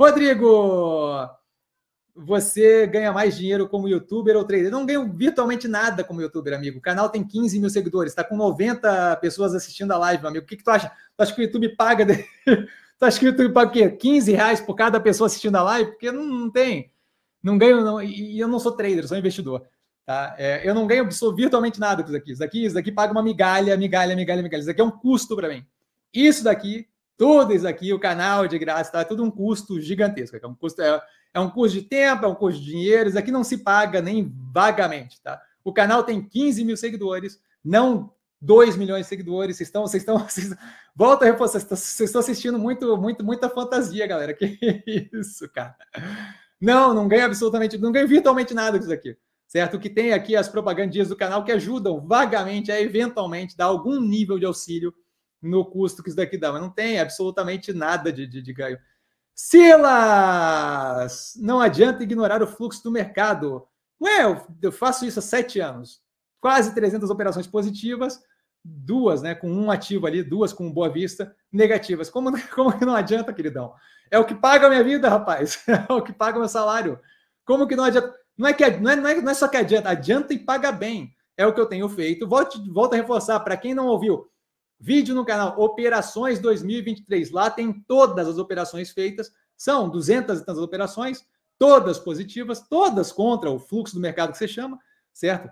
Rodrigo, você ganha mais dinheiro como youtuber ou trader? não ganho virtualmente nada como youtuber, amigo. O canal tem 15 mil seguidores, está com 90 pessoas assistindo a live, meu amigo. O que, que tu acha? Tu acha que o YouTube paga? De... tu acha que o YouTube paga o quê? 15 reais por cada pessoa assistindo a live? Porque não, não tem. Não ganho, não. E eu não sou trader, sou investidor. Tá? É, eu não ganho virtualmente nada com isso aqui. Isso aqui isso paga uma migalha, migalha, migalha, migalha. Isso aqui é um custo para mim. Isso daqui tudo isso aqui, o canal de graça, tá? É tudo um custo gigantesco. É um custo, é, é um custo de tempo, é um custo de dinheiro. Isso aqui não se paga nem vagamente, tá? O canal tem 15 mil seguidores, não 2 milhões de seguidores. Vocês estão, vocês estão, vocês... volta a vocês, vocês estão assistindo muito, muito, muita fantasia, galera. Que isso, cara. Não, não ganha absolutamente, não ganha virtualmente nada com isso aqui, certo? O que tem aqui as propagandias do canal que ajudam vagamente a eventualmente dar algum nível de auxílio no custo que isso daqui dá, mas não tem absolutamente nada de, de, de ganho. Silas! Não adianta ignorar o fluxo do mercado. Ué, eu faço isso há sete anos. Quase 300 operações positivas, duas, né, com um ativo ali, duas com boa vista, negativas. Como, como que não adianta, queridão? É o que paga a minha vida, rapaz. É o que paga o meu salário. Como que não adianta? Não é, que, não é, não é, não é só que adianta, adianta e paga bem. É o que eu tenho feito. Volto, volto a reforçar, para quem não ouviu, Vídeo no canal Operações 2023. Lá tem todas as operações feitas. São 200 e tantas operações, todas positivas, todas contra o fluxo do mercado que você chama, certo?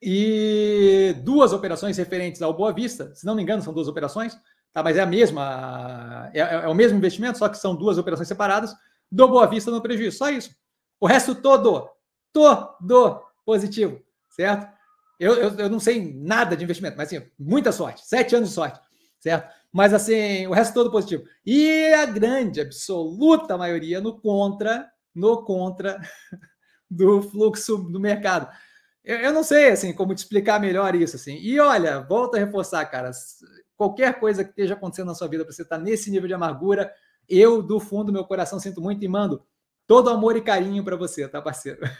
E duas operações referentes ao Boa Vista, se não me engano, são duas operações, tá? mas é a mesma, é, é, é o mesmo investimento, só que são duas operações separadas, do Boa Vista no prejuízo, só isso. O resto todo, todo positivo, certo? Eu, eu, eu, não sei nada de investimento, mas assim, muita sorte, sete anos de sorte, certo? Mas assim, o resto todo positivo. E a grande, absoluta maioria no contra, no contra do fluxo do mercado. Eu, eu não sei, assim, como te explicar melhor isso, assim. E olha, volta a reforçar, cara, qualquer coisa que esteja acontecendo na sua vida, para você estar tá nesse nível de amargura, eu, do fundo do meu coração, sinto muito e mando todo amor e carinho para você, tá, parceiro?